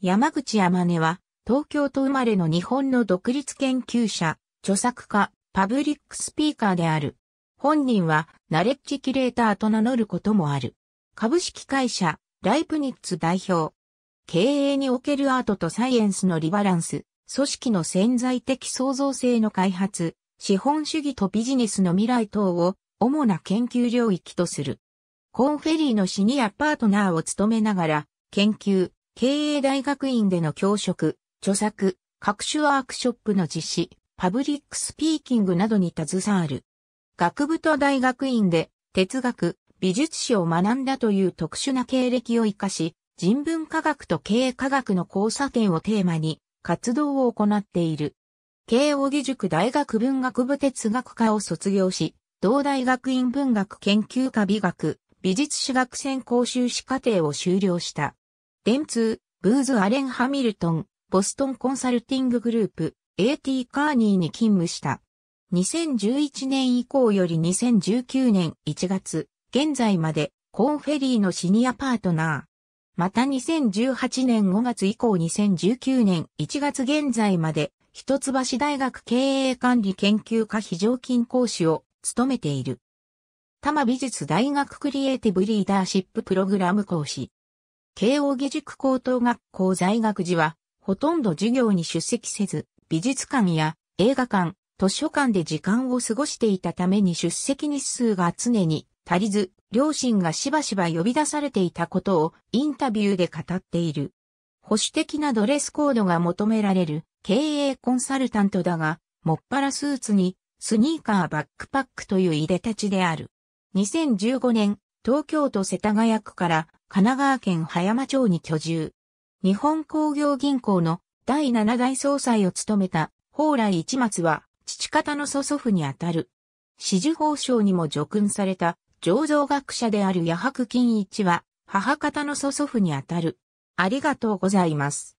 山口山根は、東京都生まれの日本の独立研究者、著作家、パブリックスピーカーである。本人は、ナレッジキュレーターと名乗ることもある。株式会社、ライプニッツ代表。経営におけるアートとサイエンスのリバランス、組織の潜在的創造性の開発、資本主義とビジネスの未来等を主な研究領域とする。コンフェリーのシニアパートナーを務めながら、研究、経営大学院での教職、著作、各種ワークショップの実施、パブリックスピーキングなどに携わる。学部と大学院で哲学、美術史を学んだという特殊な経歴を活かし、人文科学と経営科学の交差点をテーマに活動を行っている。慶應義塾大学文学部哲学科を卒業し、同大学院文学研究科美学、美術史学専攻修士課程を修了した。電通、ブーズ・アレン・ハミルトン、ボストンコンサルティンググループ、AT カーニーに勤務した。2011年以降より2019年1月、現在まで、コーンフェリーのシニアパートナー。また2018年5月以降2019年1月現在まで、一橋大学経営管理研究科非常勤講師を務めている。多摩美術大学クリエイティブリーダーシッププログラム講師。慶応義塾高等学校在学時は、ほとんど授業に出席せず、美術館や映画館、図書館で時間を過ごしていたために出席日数が常に足りず、両親がしばしば呼び出されていたことをインタビューで語っている。保守的なドレスコードが求められる経営コンサルタントだが、もっぱらスーツにスニーカーバックパックといういでたちである。2015年、東京都世田谷区から神奈川県葉山町に居住。日本工業銀行の第七代総裁を務めた宝来一松は、父方の祖祖父にあたる。四十法省にも叙勲された醸造学者である矢白金一は、母方の祖祖父にあたる。ありがとうございます。